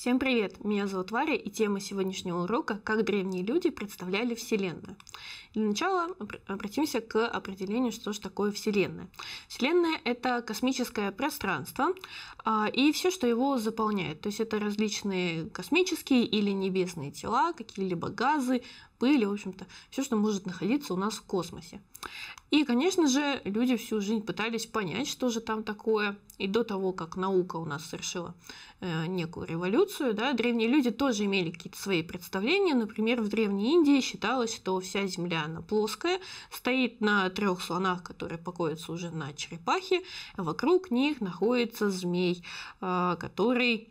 Всем привет! Меня зовут Варя, и тема сегодняшнего урока – «Как древние люди представляли Вселенную». Для начала обратимся к определению, что же такое Вселенная. Вселенная – это космическое пространство а, и все, что его заполняет. То есть это различные космические или небесные тела, какие-либо газы, пыли, в общем-то, все, что может находиться у нас в космосе. И, конечно же, люди всю жизнь пытались понять, что же там такое. И до того, как наука у нас совершила э, некую революцию, да, древние люди тоже имели какие-то свои представления. Например, в Древней Индии считалось, что вся земля она плоская, стоит на трех слонах, которые покоятся уже на черепахе. Вокруг них находится змей, э, который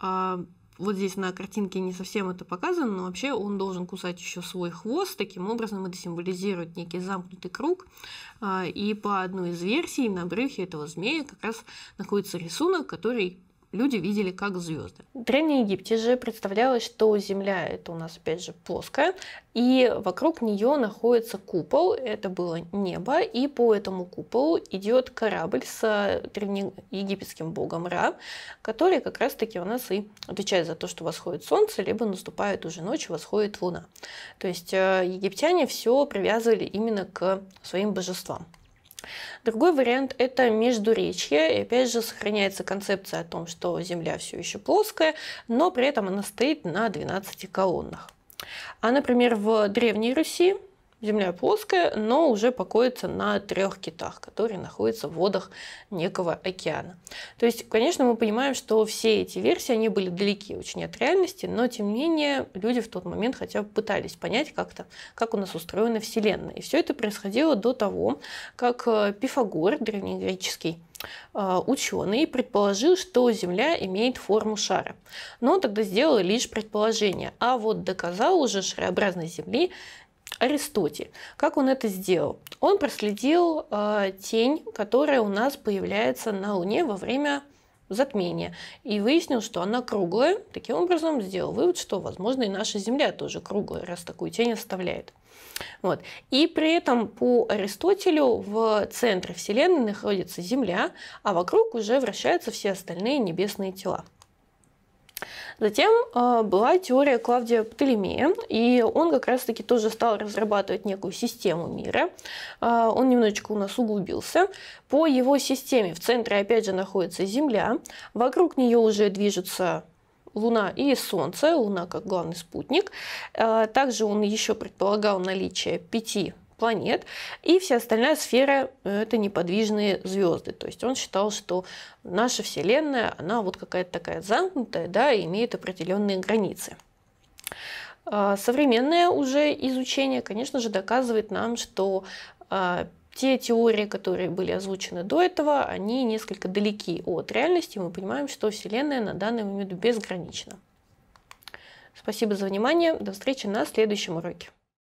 э, вот здесь на картинке не совсем это показано, но вообще он должен кусать еще свой хвост. Таким образом, это символизирует некий замкнутый круг. А, и по одной из версий на брюхе этого змея как раз находится рисунок, который люди видели как звезды. В Древнем Египте же представлялось, что Земля это у нас опять же плоская, и вокруг нее находится купол, это было небо, и по этому куполу идет корабль с а, древнеегипетским богом Ра, который как раз-таки у нас и отвечает за то, что восходит солнце, либо наступает уже ночь, восходит луна. То есть а, египтяне все привязывали именно к своим божествам. Другой вариант – это междуречье. И опять же, сохраняется концепция о том, что Земля все еще плоская, но при этом она стоит на 12 колоннах. А, например, в Древней Руси Земля плоская, но уже покоится на трех китах, которые находятся в водах некого океана. То есть, конечно, мы понимаем, что все эти версии, они были далеки очень от реальности, но тем не менее люди в тот момент хотя бы пытались понять как-то, как у нас устроена Вселенная. И все это происходило до того, как э, Пифагор, древнегреческий э, ученый предположил, что Земля имеет форму шара. Но он тогда сделал лишь предположение, а вот доказал уже шарообразность Земли Аристотель. Как он это сделал? Он проследил э, тень, которая у нас появляется на Луне во время затмения, и выяснил, что она круглая. Таким образом сделал вывод, что, возможно, и наша Земля тоже круглая, раз такую тень оставляет. Вот. И при этом по Аристотелю в центре Вселенной находится Земля, а вокруг уже вращаются все остальные небесные тела. Затем э, была теория Клавдия Птолемея, и он как раз-таки тоже стал разрабатывать некую систему мира. Э, он немножечко у нас углубился. По его системе в центре опять же находится Земля, вокруг нее уже движутся Луна и Солнце, Луна как главный спутник. Э, также он еще предполагал наличие пяти планет, и вся остальная сфера э, – это неподвижные звезды. То есть он считал, что наша Вселенная, она вот какая-то такая замкнутая, да, и имеет определенные границы. А, современное уже изучение, конечно же, доказывает нам, что а, те теории, которые были озвучены до этого, они несколько далеки от реальности. Мы понимаем, что Вселенная на данный момент безгранична. Спасибо за внимание. До встречи на следующем уроке.